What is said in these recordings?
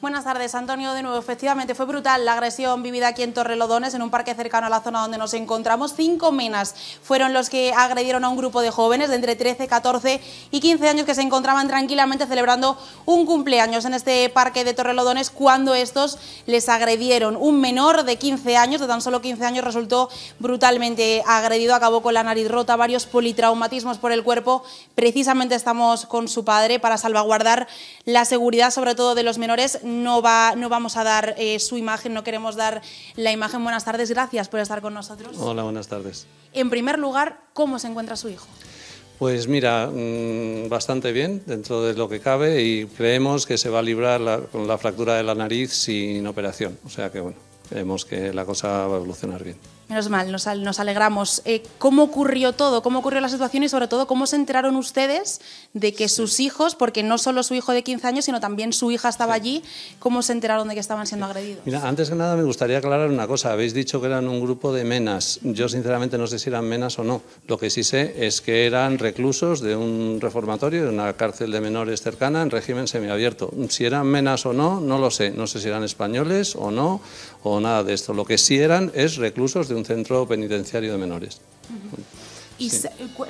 Buenas tardes, Antonio. De nuevo, efectivamente fue brutal la agresión vivida aquí en Torrelodones, en un parque cercano a la zona donde nos encontramos. Cinco menas fueron los que agredieron a un grupo de jóvenes de entre 13, 14 y 15 años que se encontraban tranquilamente celebrando un cumpleaños en este parque de Torrelodones cuando estos les agredieron. Un menor de 15 años, de tan solo 15 años, resultó brutalmente agredido, acabó con la nariz rota, varios politraumatismos por el cuerpo. Precisamente estamos con su padre para salvaguardar la seguridad, sobre todo de los menores no, va, no vamos a dar eh, su imagen, no queremos dar la imagen. Buenas tardes, gracias por estar con nosotros. Hola, buenas tardes. En primer lugar, ¿cómo se encuentra su hijo? Pues mira, mm, bastante bien dentro de lo que cabe y creemos que se va a librar con la fractura de la nariz sin operación. O sea que bueno, creemos que la cosa va a evolucionar bien. Menos mal, nos, nos alegramos. Eh, ¿Cómo ocurrió todo? ¿Cómo ocurrió la situación? Y sobre todo, ¿cómo se enteraron ustedes de que sus hijos, porque no solo su hijo de 15 años, sino también su hija estaba allí, cómo se enteraron de que estaban siendo agredidos? Mira, antes que nada me gustaría aclarar una cosa. Habéis dicho que eran un grupo de menas. Yo sinceramente no sé si eran menas o no. Lo que sí sé es que eran reclusos de un reformatorio, de una cárcel de menores cercana, en régimen semiabierto. Si eran menas o no, no lo sé. No sé si eran españoles o no, o nada de esto. Lo que sí eran es reclusos de un centro penitenciario de menores. Y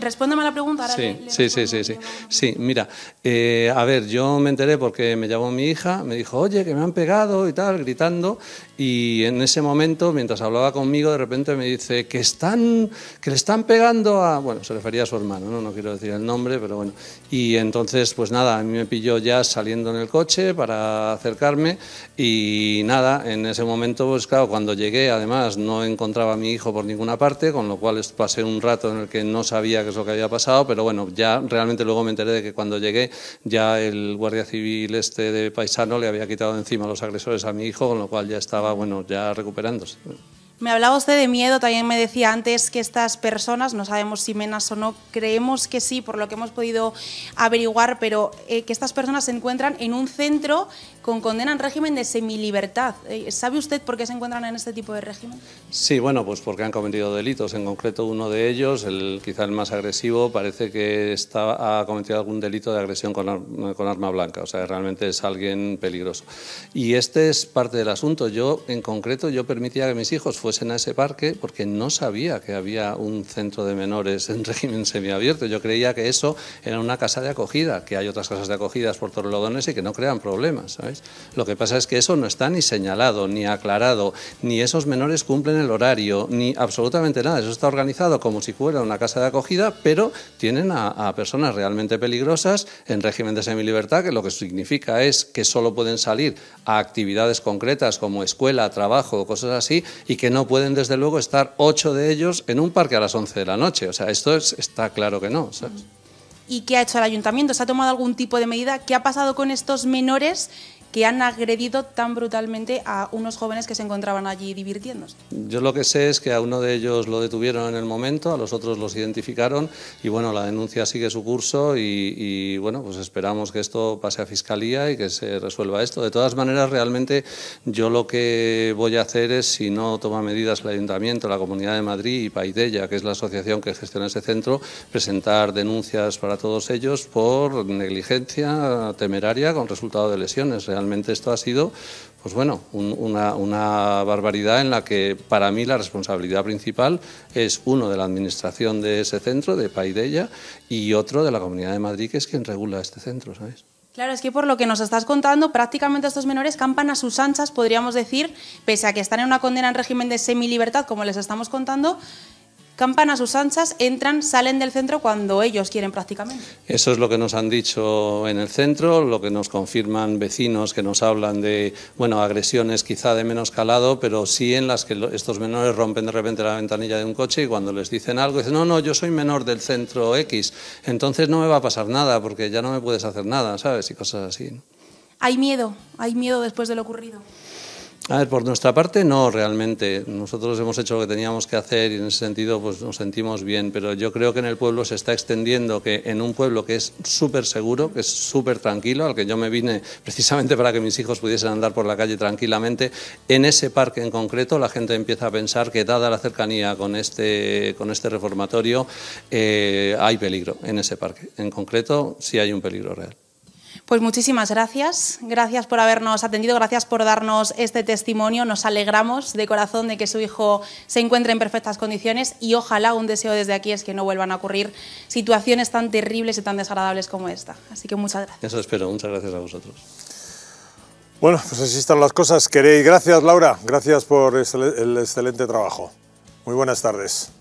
respóndeme la pregunta. Ahora sí, sí, sí, sí, sí, mira, eh, a ver, yo me enteré porque me llamó mi hija, me dijo, oye, que me han pegado y tal, gritando. Y en ese momento, mientras hablaba conmigo, de repente me dice, que están, que le están pegando a... Bueno, se refería a su hermano, ¿no? no quiero decir el nombre, pero bueno. Y entonces, pues nada, a mí me pilló ya saliendo en el coche para acercarme y nada, en ese momento, pues claro, cuando llegué, además, no encontraba a mi hijo por ninguna parte, con lo cual pasé un rato en el que no sabía qué es lo que había pasado, pero bueno, ya realmente luego me enteré de que cuando llegué ya el guardia civil este de paisano le había quitado encima los agresores a mi hijo, con lo cual ya estaba, bueno, ya recuperándose. Me hablaba usted de miedo, también me decía antes que estas personas, no sabemos si menas o no, creemos que sí, por lo que hemos podido averiguar, pero eh, que estas personas se encuentran en un centro con condena en régimen de semilibertad. Eh, ¿Sabe usted por qué se encuentran en este tipo de régimen? Sí, bueno, pues porque han cometido delitos, en concreto uno de ellos, el, quizá el más agresivo, parece que ha cometido algún delito de agresión con, con arma blanca, o sea, realmente es alguien peligroso. Y este es parte del asunto. Yo, en concreto, yo permitía que mis hijos fuesen a ese parque porque no sabía que había un centro de menores en régimen semiabierto. Yo creía que eso era una casa de acogida, que hay otras casas de acogidas por torrelodones y que no crean problemas. Lo que pasa es que eso no está ni señalado, ni aclarado, ni esos menores cumplen el horario, ni absolutamente nada. Eso está organizado como si fuera una casa de acogida, pero tienen a, personas realmente peligrosas en régimen de semilibertad, que lo que significa es que solo pueden salir a actividades concretas como escuela, trabajo, cosas así, y que no no pueden, desde luego, estar ocho de ellos en un parque a las once de la noche. O sea, esto está claro que no. ¿Y qué ha hecho el ayuntamiento? ¿Se ha tomado algún tipo de medida? ¿Qué ha pasado con estos menores que han agredido tan brutalmente a unos jóvenes que se encontraban allí divirtiéndose. Yo lo que sé es que a uno de ellos lo detuvieron en el momento, a los otros los identificaron y bueno, la denuncia sigue su curso y, bueno, pues esperamos que esto pase a fiscalía y que se resuelva esto. De todas maneras, realmente yo lo que voy a hacer es, si no toma medidas el Ayuntamiento, la Comunidad de Madrid y Paidella, que es la asociación que gestiona ese centro, presentar denuncias para todos ellos por negligencia temeraria con resultado de lesiones Realmente esto ha sido, pues bueno, una, barbaridad en la que para mí la responsabilidad principal es uno de la administración de ese centro, de Paidella, y otro de la Comunidad de Madrid, que es quien regula este centro, ¿sabes? Claro, es que por lo que nos estás contando, prácticamente estos menores campan a sus anchas, podríamos decir, pese a que están en una condena en régimen de semilibertad, como les estamos contando, campan a sus anchas, entran, salen del centro cuando ellos quieren prácticamente. Eso es lo que nos han dicho en el centro, lo que nos confirman vecinos que nos hablan de bueno, agresiones quizá de menos calado, pero sí en las que estos menores rompen de repente la ventanilla de un coche y cuando les dicen algo dicen, no, no, yo soy menor del centro X, entonces no me va a pasar nada porque ya no me puedes hacer nada, ¿sabes? Y cosas así. Hay miedo, hay miedo después de lo ocurrido. A ver, por nuestra parte no realmente. Nosotros hemos hecho lo que teníamos que hacer y en ese sentido pues, nos sentimos bien, pero yo creo que en el pueblo se está extendiendo que en un pueblo que es súper seguro, que es súper tranquilo, al que yo me vine precisamente para que mis hijos pudiesen andar por la calle tranquilamente, en ese parque en concreto la gente empieza a pensar que dada la cercanía con este, con este reformatorio eh, hay peligro en ese parque. En concreto sí hay un peligro real. Pues muchísimas gracias. Gracias por habernos atendido, gracias por darnos este testimonio. Nos alegramos de corazón de que su hijo se encuentre en perfectas condiciones y ojalá un deseo desde aquí es que no vuelvan a ocurrir situaciones tan terribles y tan desagradables como esta. Así que muchas gracias. Eso espero. Muchas gracias a vosotros. Bueno, pues así están las cosas. Queréis, gracias Laura, gracias por el excelente trabajo. Muy buenas tardes.